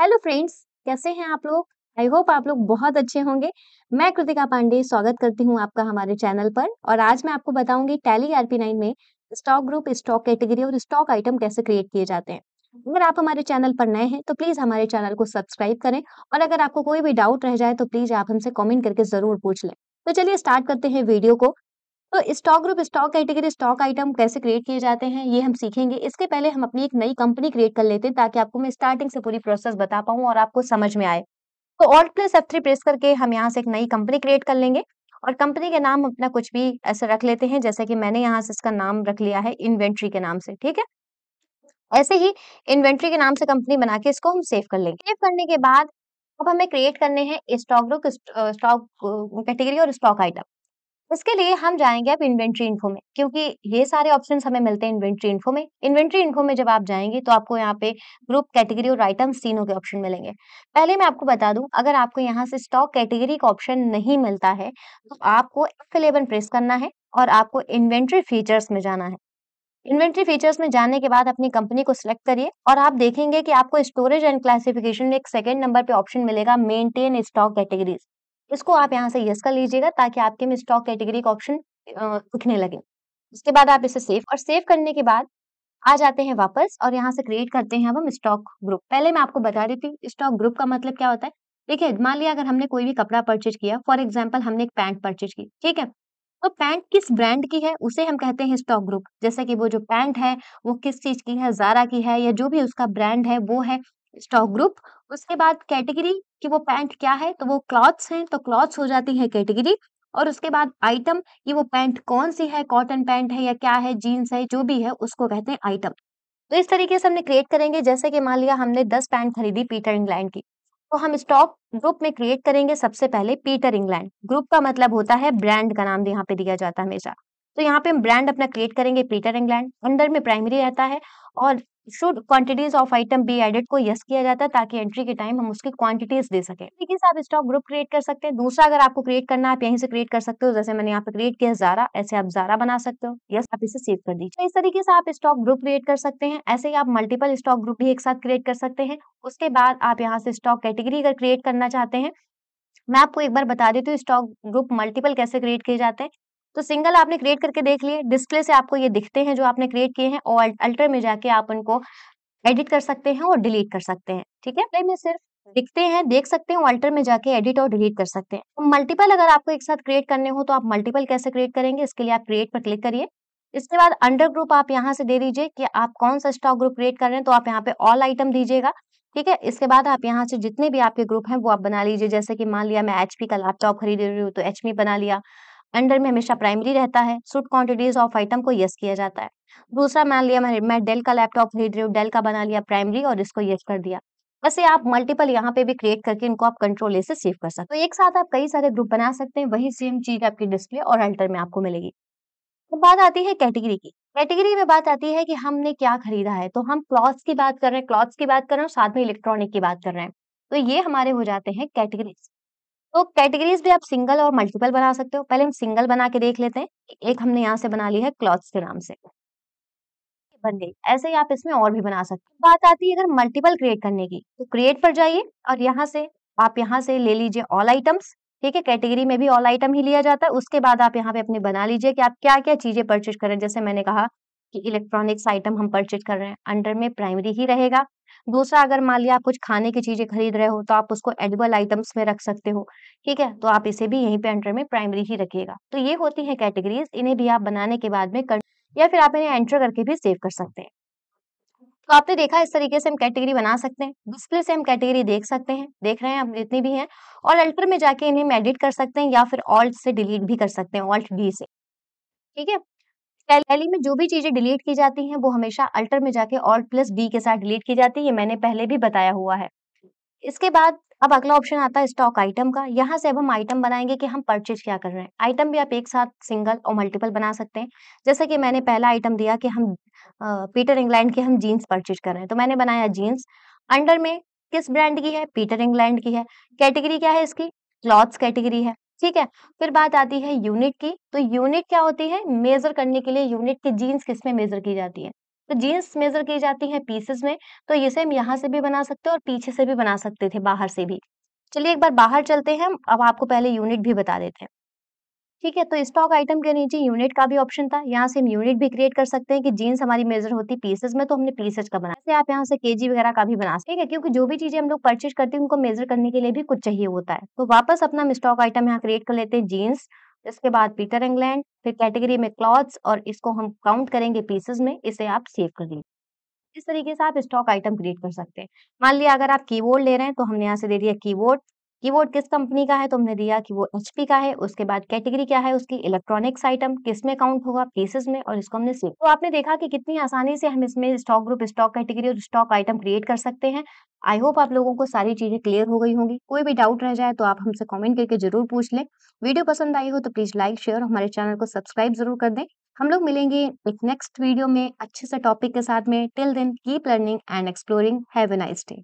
hello friends कैसे हैं आप लोग आई होप आप लोग बहुत अच्छे होंगे मैं कृतिका पांडे स्वागत करती हूं आपका हमारे चैनल पर और आज मैं आपको बताऊंगी टैली आरपी नाइन में स्टॉक ग्रुप स्टॉक कैटेगरी और स्टॉक आइटम कैसे क्रिएट किए जाते हैं अगर आप हमारे चैनल पर नए हैं तो प्लीज हमारे चैनल को सब्सक्राइब करें और अगर आपको कोई भी डाउट रह जाए तो प्लीज आप हमसे कॉमेंट करके जरूर पूछ लें तो चलिए स्टार्ट करते हैं वीडियो को तो stock group stock category stock item कैसे क्रिएट किए जाते हैं ये हम सीखेंगे इसके पहले हम अपनी एक नई कंपनी क्रिएट कर लेते हैं ताकि आपको मैं स्टार्टिंग से पूरी प्रोसेस बता पाऊँ और आपको समझ में आए तो Alt plus F three press करके हम यहाँ से एक नई कंपनी क्रिएट कर लेंगे और कंपनी के नाम अपना कुछ भी ऐसे रख लेते हैं जैसे कि मैंने यहाँ से इसका नाम रख लिया है इन्वेंट्री के नाम से ठीक है ऐसे ही इन्वेंट्री के नाम से कंपनी बना के इसको हम सेव कर लेंगे सेव करने के बाद अब हमें क्रिएट करने हैं स्टॉक ग्रुप स्टॉक कैटेगरी और स्टॉक आइटम इसके लिए हम जाएंगे आप इन्वेंट्री इन्फो में क्योंकि ये सारे ऑप्शन हमें मिलते हैं इन्वेंट्री इन्फो में इन्वेंट्री इन्फो में जब आप जाएंगे तो आपको यहाँ पे ग्रुप कैटेगरी और आइटम्स तीनों के ऑप्शन मिलेंगे पहले मैं आपको बता दूं अगर आपको यहाँ से स्टॉक कैटेगरी का ऑप्शन नहीं मिलता है तो आपको F11 प्रेस करना है और आपको इन्वेंट्री फीचर्स में जाना है इन्वेंट्री फीचर्स में जाने के बाद अपनी कंपनी को सिलेक्ट करिए और आप देखेंगे कि आपको स्टोरेज एंड क्लासिफिकेशन में एक सेकंड नंबर पे ऑप्शन मिलेगा मेंटेन स्टॉक कैटेगरीज इसको आप यहाँ से यस कर लीजिएगा ताकि आपके में स्टॉक कैटेगरी का ऑप्शन दिखने लगे उसके बाद आप इसे सेव और सेव करने के बाद आ जाते हैं वापस और यहाँ से क्रिएट करते हैं अब हम स्टॉक ग्रुप पहले मैं आपको बता रही थी स्टॉक ग्रुप का मतलब क्या होता है देखिए मान लिया अगर हमने कोई भी कपड़ा परचेज किया फॉर एग्जाम्पल हमने एक पैंट परचेज की ठीक है तो पैंट किस ब्रांड की है उसे हम कहते हैं स्टॉक ग्रुप जैसे कि वो जो पैंट है वो किस चीज की है जारा की है या जो भी उसका ब्रांड है वो है स्टॉक ग्रुप उसके बाद कैटेगरी कि वो पैंट क्या है तो वो क्लॉथ्स हैं तो क्लॉथ्स हो जाती है कैटेगरी और उसके बाद आइटम कि वो पैंट कौन सी है कॉटन पैंट है या क्या है जीन्स है जो भी है उसको कहते हैं आइटम तो इस तरीके से हमने क्रिएट करेंगे जैसे कि मान लिया हमने दस पैंट खरीदी पीटर इंग्लैंड की तो हम स्टॉक ग्रुप में क्रिएट करेंगे सबसे पहले पीटर इंग्लैंड ग्रुप का मतलब होता है ब्रांड का नाम यहाँ पे दिया जाता है हमेशा तो यहाँ पे हम ब्रांड अपना क्रिएट करेंगे पीटर इंग्लैंड अंडर में प्राइमरी रहता है और should quantities of item be added को यस किया जाता है ताकि एंट्री के टाइम हम उसकी क्वांटिटीज दे सके ठीक है आप स्टॉक ग्रुप क्रिएट कर सकते हैं दूसरा अगर आपको क्रिएट करना आप यहीं से क्रिएट कर सकते हो जैसे मैंने यहाँ पे क्रिएट किया जारा ऐसे आप जारा बना सकते हो यस आप इसे सेव कर दीजिए तो इस तरीके से आप स्टॉक ग्रुप क्रिएट कर सकते हैं ऐसे ही आप मल्टीपल स्टॉक ग्रुप भी एक साथ क्रिएट कर सकते हैं उसके बाद आप यहाँ से स्टॉक कैटेगरी अगर क्रिएट करना चाहते हैं मैं आपको एक बार बता देती हूँ स्टॉक ग्रुप मल्टीपल कैसे क्रिएट किए जाते हैं तो सिंगल आपने क्रिएट करके देख लिए डिस्प्ले से आपको ये दिखते हैं जो आपने क्रिएट किए हैं और अल्टर में जाके आप उनको एडिट कर सकते हैं और डिलीट कर सकते हैं ठीक है में सिर्फ दिखते हैं देख सकते हैं अल्टर में जाके एडिट और डिलीट कर सकते हैं मल्टीपल अगर आपको एक साथ क्रिएट करने हो तो आप मल्टीपल कैसे क्रिएट करेंगे इसके लिए आप क्रिएट पर क्लिक करिए इसके बाद अंडर ग्रुप आप यहाँ से दे दीजिए कि आप कौन सा स्टॉक ग्रुप क्रिएट कर रहे हैं तो आप यहाँ पे ऑल आइटम दीजिएगा ठीक है इसके बाद आप यहाँ से जितने भी आपके ग्रुप हैं वो आप बना लीजिए जैसे कि मान लिया मैं एचपी का लैपटॉप खरीद रही हूँ तो एचपी बना लिया अंडर में हमेशा प्राइमरी रहता है सुट क्वांटिटीज ऑफ आइटम को यस किया जाता है दूसरा मान लिया मैं डेल का लैपटॉप खरीद रही हूँ डेल का बना लिया प्राइमरी और इसको यस कर दिया वैसे आप मल्टीपल यहाँ पे भी क्रिएट करके इनको आप कंट्रोल ए से सेव कर सकते हो तो एक साथ आप कई सारे ग्रुप बना सकते हैं वही सेम चीज आपकी डिस्प्ले और अल्टर में आपको मिलेगी तो बात आती है कैटेगरी की कैटेगरी में बात आती है कि हमने क्या खरीदा है तो हम क्लॉथ्स की बात कर रहे हैं क्लॉथ्स की बात कर रहे हैं साथ में इलेक्ट्रॉनिक की बात कर रहे हैं तो ये हमारे हो जाते हैं कैटेगरीज तो कैटेगरीज भी आप सिंगल और मल्टीपल बना सकते हो पहले हम सिंगल बना के देख लेते हैं एक हमने यहाँ से बना ली है क्लॉथ्स के नाम से बन गई ऐसे ही आप इसमें और भी बना सकते हो बात आती है अगर मल्टीपल क्रिएट करने की तो क्रिएट पर जाइए और यहाँ से आप यहाँ से ले लीजिए ऑल आइटम्स ठीक है कैटेगरी में भी ऑल आइटम ही लिया जाता है उसके बाद आप यहाँ पे अपने बना लीजिए कि आप क्या क्या चीजें परचेज करें जैसे मैंने कहा कि इलेक्ट्रॉनिक्स आइटम हम परचेज कर रहे हैं अंडर में प्राइमरी ही रहेगा दूसरा अगर मान लिया आप कुछ खाने की चीजें खरीद रहे हो तो आप उसको एडिबल आइटम्स में रख सकते हो ठीक है तो आप इसे भी यहीं पे अंडर में प्राइमरी ही रखिएगा तो ये होती है कैटेगरीज इन्हें भी आप बनाने के बाद में कर या फिर आप इन्हें एंटर करके भी सेव कर सकते हैं तो आपने देखा इस तरीके से हम कैटेगरी बना सकते हैं डिस्प्ले से हम कैटेगरी देख सकते हैं देख रहे हैं आप जितनी भी हैं और अल्टर में जाके इन्हें एडिट कर सकते हैं या फिर ऑल्ट से डिलीट भी कर सकते हैं ऑल्ट डी से ठीक है टैली में जो भी चीजें डिलीट की जाती हैं वो हमेशा अल्टर में जाके और प्लस बी के साथ डिलीट की जाती है ये मैंने पहले भी बताया हुआ है इसके बाद अब अगला ऑप्शन आता है स्टॉक आइटम का यहाँ से अब हम आइटम बनाएंगे कि हम परचेज क्या कर रहे हैं आइटम भी आप एक साथ सिंगल और मल्टीपल बना सकते हैं जैसे कि मैंने पहला आइटम दिया कि हम पीटर इंग्लैंड के हम जीन्स परचेज कर रहे हैं तो मैंने बनाया जीन्स अंडर में किस ब्रांड की है पीटर इंग्लैंड की है कैटेगरी क्या है इसकी क्लॉथ्स कैटेगरी है ठीक है फिर बात आती है यूनिट की तो यूनिट क्या होती है मेजर करने के लिए यूनिट की जीन्स किसमें मेजर की जाती है तो जीन्स मेजर की जाती है पीसेस में तो ये सेम यहाँ से भी बना सकते और पीछे से भी बना सकते थे बाहर से भी चलिए एक बार बाहर चलते हैं अब आपको पहले यूनिट भी बता देते हैं ठीक है तो स्टॉक आइटम के नीचे यूनिट का भी ऑप्शन था यहाँ से हम यूनिट भी क्रिएट कर सकते हैं कि जीन्स हमारी मेजर होती पीसेस में तो हमने पीसेज का बनाया आप यहाँ से केजी वगैरह का भी बना सकते हैं क्योंकि जो भी चीजें हम लोग परचेज करते हैं उनको मेजर करने के लिए भी कुछ चाहिए होता है तो वापस अपना स्टॉक आइटम यहाँ क्रिएट कर लेते हैं जीन्स इसके बाद पीटर इंग्लैंड फिर कैटेगरी में क्लॉथ्स और इसको हम काउंट करेंगे पीसेज में इसे आप सेव कर दीजिए इस तरीके से आप स्टॉक आइटम क्रिएट कर सकते हैं मान लिया अगर आप कीबोर्ड ले रहे हैं तो हमने यहाँ से दे दिया कीबोर्ड कीबोर्ड किस कंपनी का है तुमने दिया कि वो एचपी का है उसके बाद कैटेगरी क्या है उसकी इलेक्ट्रॉनिक्स आइटम किस में काउंट होगा पीसेस में और इसको हमने सीख तो आपने देखा कि कितनी आसानी से हम इसमें स्टॉक ग्रुप स्टॉक कैटेगरी और स्टॉक आइटम क्रिएट कर सकते हैं आई होप आप लोगों को सारी चीजें क्लियर हो गई होंगी कोई भी डाउट रह जाए तो आप हमसे कॉमेंट करके जरूर पूछ लें वीडियो पसंद आई हो तो प्लीज लाइक शेयर हमारे चैनल को सब्सक्राइब जरूर कर दें हम लोग मिलेंगे एक नेक्स्ट वीडियो में अच्छे से टॉपिक के साथ में till then keep learning and exploring have a nice day